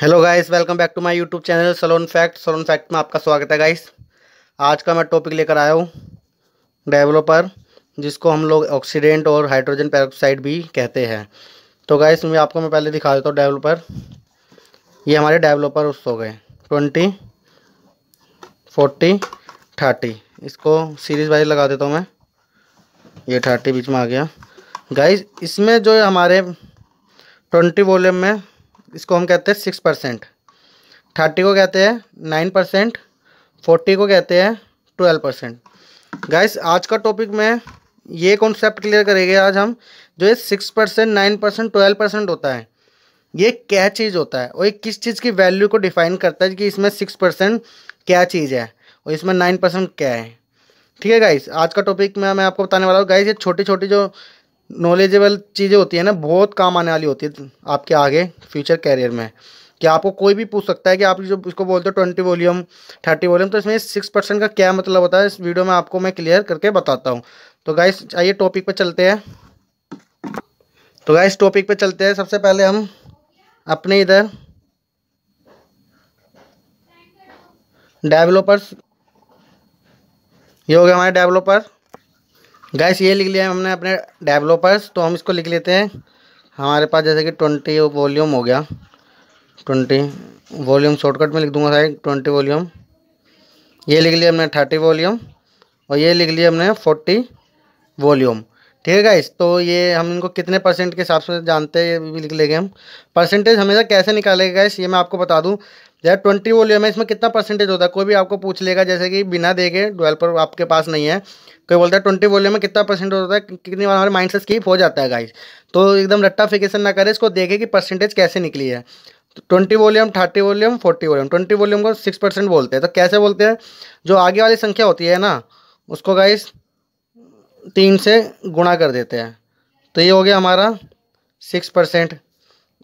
hello guys welcome back to my YouTube channel salon fact salon fact में आपका स्वागत है गाइस आज का मैं टॉपिक लेकर आया हूँ डेवलपर जिसको हम लोग ऑक्सीडेंट और हाइड्रोजन पेरोक्साइड भी कहते हैं तो गाइस मैं आपको मैं पहले दिखा देता हूँ डेवलपर ये हमारे डेवलपर उस हो गए ट्वेंटी फोर्टी थर्टी इसको सीरीज वाइज लगा देता हूँ मैं ये थर्टी बीच में आ गया गाइस इसमें जो हमारे ट्वेंटी वॉल्यूम में इसको हम कहते हैं सिक्स परसेंट थर्टी को कहते हैं नाइन परसेंट फोर्टी को कहते हैं ट्वेल्व परसेंट गाइस आज का टॉपिक में ये कॉन्सेप्ट क्लियर करेंगे आज हम जो ये six percent nine percent twelve percent होता है ये क्या चीज़ होता है और ये किस चीज़ की वैल्यू को डिफाइन करता है कि इसमें सिक्स परसेंट क्या चीज़ है और इसमें नाइन परसेंट क्या है ठीक है गाइस आज का टॉपिक में मैं आपको बताने वाला हूँ गाइस ये छोटी छोटी जो नॉलेजेबल चीज़ें होती है ना बहुत काम आने वाली होती है आपके आगे फ्यूचर कैरियर में कि आपको कोई भी पूछ सकता है कि आप जो इसको बोलते हो ट्वेंटी वॉल्यूम थर्टी वॉल्यूम तो इसमें सिक्स परसेंट का क्या मतलब होता है इस वीडियो में आपको मैं क्लियर करके बताता हूँ तो गाइस आइए टॉपिक पे चलते हैं तो गाइस टॉपिक पे चलते हैं सबसे पहले हम अपने इधर डेवलपर्स ये हो गया हमारे डेवलपर गैस ये लिख लिया हमने अपने डेवलपर्स तो हम इसको लिख लेते हैं हमारे पास जैसे कि ट्वेंटी वॉल्यूम हो गया ट्वेंटी वॉल्यूम शॉर्टकट में लिख दूंगा साइड ट्वेंटी वॉल्यूम ये लिख लिया हमने थर्टी वॉल्यूम और ये लिख लिया हमने फोर्टी वॉल्यूम ठीक है गाइस तो ये हम इनको कितने परसेंट के हिसाब से जानते हैं ये भी लिख लेंगे हम परसेंटेज हमेशा कैसे निकालेंगे गाइस ये मैं आपको बता दूं जैसे ट्वेंटी वॉल्यूम है इसमें कितना परसेंटेज होता है कोई भी आपको पूछ लेगा जैसे कि बिना देखे डेवलपर आपके पास नहीं है कोई बोलता है ट्वेंटी वॉल्यूम में कितना परसेंट होता है कितनी बार हमारे माइंड से स्कीप हो जाता है गाइस तो एकदम रट्टा फिकेशन ना करें इसको देखे कि परसेंटेज कैसे निकली है ट्वेंटी तो volume thirty volume forty volume twenty volume को सिक्स परसेंट बोलते हैं तो कैसे बोलते हैं जो आगे वाली संख्या होती है ना उसको गाइस तीन से गुणा कर देते हैं तो ये हो गया हमारा सिक्स परसेंट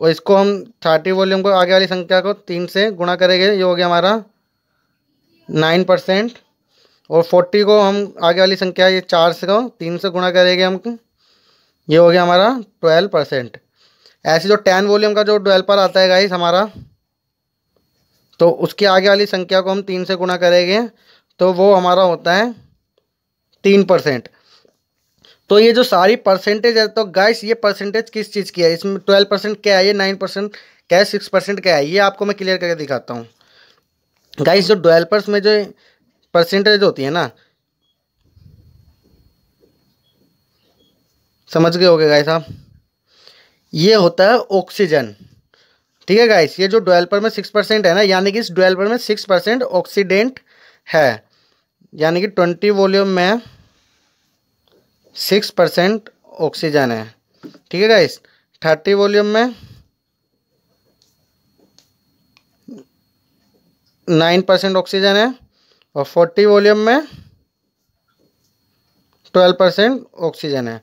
और इसको हम थर्टी वॉल्यूम को आगे वाली संख्या को तीन से गुणा करेंगे ये हो गया हमारा नाइन परसेंट और फोर्टी को हम आगे वाली संख्या ये चार से को तीन से गुणा करेंगे हम ये हो गया हमारा ट्वेल्व परसेंट ऐसे जो टेन वॉल्यूम का जो ट्वेल्व पर आता है गाइस हमारा तो उसकी आगे वाली संख्या को हम तीन से गुणा करेंगे तो वो हमारा होता है तीन परसेंट तो ये जो सारी परसेंटेज है तो गाइस ये परसेंटेज किस चीज़ की है इसमें ट्वेल्व परसेंट क्या है ये नाइन परसेंट क्या है सिक्स परसेंट क्या है ये आपको मैं क्लियर करके दिखाता हूँ गाइस जो डेवलपर्स में जो परसेंटेज होती है ना समझ गए हो गए गाइस आप ये होता है ऑक्सीजन ठीक है गाइस ये जो डेवलपर में सिक्स परसेंट है ना यानी कि इस डेवलपर में सिक्स परसेंट ऑक्सीडेंट है यानी कि ट्वेंटी वॉल्यूम में सिक्स परसेंट ऑक्सीजन है ठीक है गाइस थर्टी वॉल्यूम में नाइन परसेंट ऑक्सीजन है और फोर्टी वॉल्यूम में ट्वेल्व परसेंट ऑक्सीजन है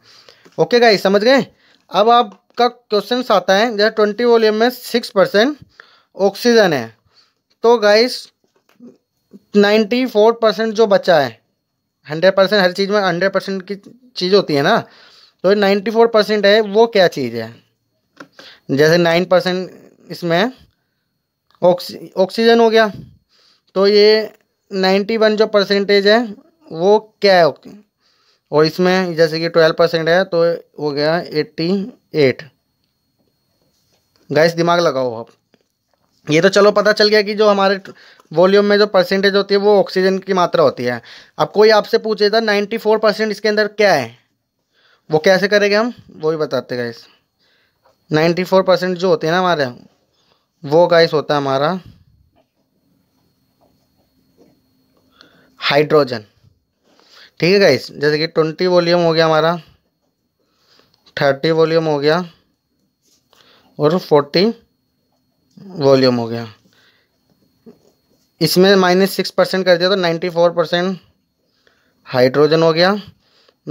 ओके गाइस समझ गए अब आपका क्वेश्चन आता है जैसे ट्वेंटी वॉल्यूम में सिक्स परसेंट ऑक्सीजन है तो गाइस नाइन्टी फोर परसेंट जो बचा है हंड्रेड परसेंट हर चीज़ में हंड्रेड परसेंट की चीज़ होती है ना तो नाइन्टी फोर परसेंट है वो क्या चीज़ है जैसे नाइन परसेंट इसमें ऑक्सीजन हो गया तो ये नाइन्टी वन जो परसेंटेज है वो क्या है और इसमें जैसे कि ट्वेल्व परसेंट है तो हो गया एट्टी एट गैस दिमाग लगाओ आप ये तो चलो पता चल गया कि जो हमारे वॉल्यूम में जो परसेंटेज होती है वो ऑक्सीजन की मात्रा होती है अब कोई आपसे पूछेगा नाइन्टी फोर परसेंट इसके अंदर क्या है वो कैसे करेंगे हम वो भी बताते गाइस नाइन्टी फोर परसेंट जो होते हैं ना हमारे वो गाइस होता है हमारा हाइड्रोजन ठीक है गाइस जैसे कि ट्वेंटी वॉल्यूम हो गया हमारा थर्टी वॉल्यूम हो गया और फोर्टी वॉल्यूम हो गया इसमें माइनस सिक्स परसेंट कर दिया तो नाइन्टी फोर परसेंट हाइड्रोजन हो गया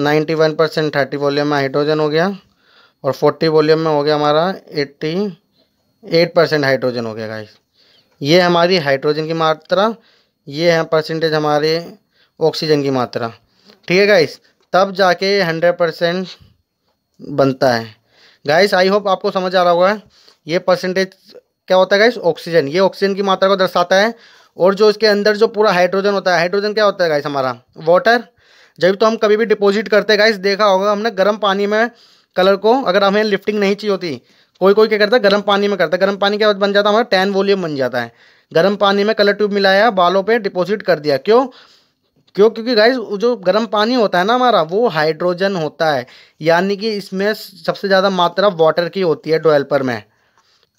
ninety one percent thirty volume में हाइड्रोजन हो गया और फोर्टी वॉल्यूम में हो गया हमारा एट्टी एट परसेंट हाइड्रोजन हो गया गाइस ये हमारी हाइड्रोजन की मात्रा ये है परसेंटेज हमारे ऑक्सीजन की मात्रा ठीक है गाइस तब जाके हंड्रेड परसेंट बनता है गाइस आई होप आपको समझ आ रहा होगा ये परसेंटेज क्या होता है गाइस ऑक्सीजन ये ऑक्सीजन की मात्रा को दर्शाता है और जो इसके अंदर जो पूरा हाइड्रोजन होता है हाइड्रोजन क्या होता है गाइस हमारा वाटर जब तो हम कभी भी डिपॉजिट करते गाइस देखा होगा हमने गर्म पानी में कलर को अगर हमें लिफ्टिंग नहीं चाहिए होती कोई कोई क्या करता है गर्म पानी में करता है गर्म पानी के बाद बन जाता है हमारा टैन वॉल्यूम बन जाता है गर्म पानी में कलर ट्यूब मिलाया बालों पर डिपॉजिट कर दिया क्यों क्यों क्योंकि गाइस जो गर्म पानी होता है ना हमारा वो हाइड्रोजन होता है यानी कि इसमें सबसे ज़्यादा मात्रा वाटर की होती है डोएल्पर में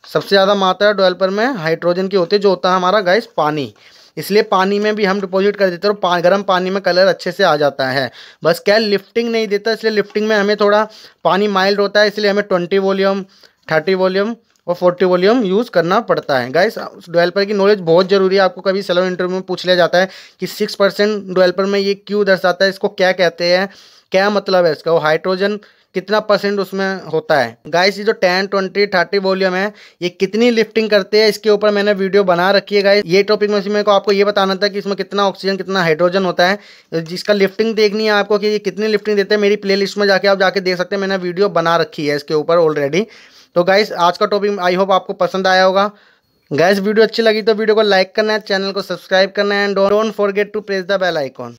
सबसे ज़्यादा मात्रा डेवलपर में हाइड्रोजन की होती है जो होता है हमारा गैस पानी इसलिए पानी में भी हम डिपॉजिट कर देते हैं और पा, गर्म पानी में कलर अच्छे से आ जाता है बस क्या लिफ्टिंग नहीं देता इसलिए लिफ्टिंग में हमें थोड़ा पानी माइल्ड होता है इसलिए हमें ट्वेंटी वॉल्यूम थर्टी वॉल्यूम और फोर्टी वॉल्यूम यूज़ करना पड़ता है गाइस डेवलपर की नॉलेज बहुत ज़रूरी है आपको कभी सलो इंटरव्यू में पूछ लिया जाता है कि सिक्स परसेंट में ये क्यों दर्शाता है इसको क्या कहते हैं क्या मतलब है इसका वो हाइड्रोजन कितना परसेंट उसमें होता है गाइस ये जो टेन ट्वेंटी थर्टी वॉल्यूम है ये कितनी लिफ्टिंग करते हैं इसके ऊपर मैंने वीडियो बना रखी है गाइस ये टॉपिक में मेरे को आपको ये बताना था कि इसमें कितना ऑक्सीजन कितना हाइड्रोजन होता है जिसका लिफ्टिंग देखनी है आपको कि ये कितनी लिफ्टिंग देते हैं मेरी प्ले में जाके आप जाके देख सकते हैं मैंने वीडियो बना रखी है इसके ऊपर ऑलरेडी तो गाइस आज का टॉपिक आई होप आपको पसंद आया होगा गैस वीडियो अच्छी लगी तो वीडियो को लाइक करना है चैनल को सब्सक्राइब करना है and don't forget to press the bell icon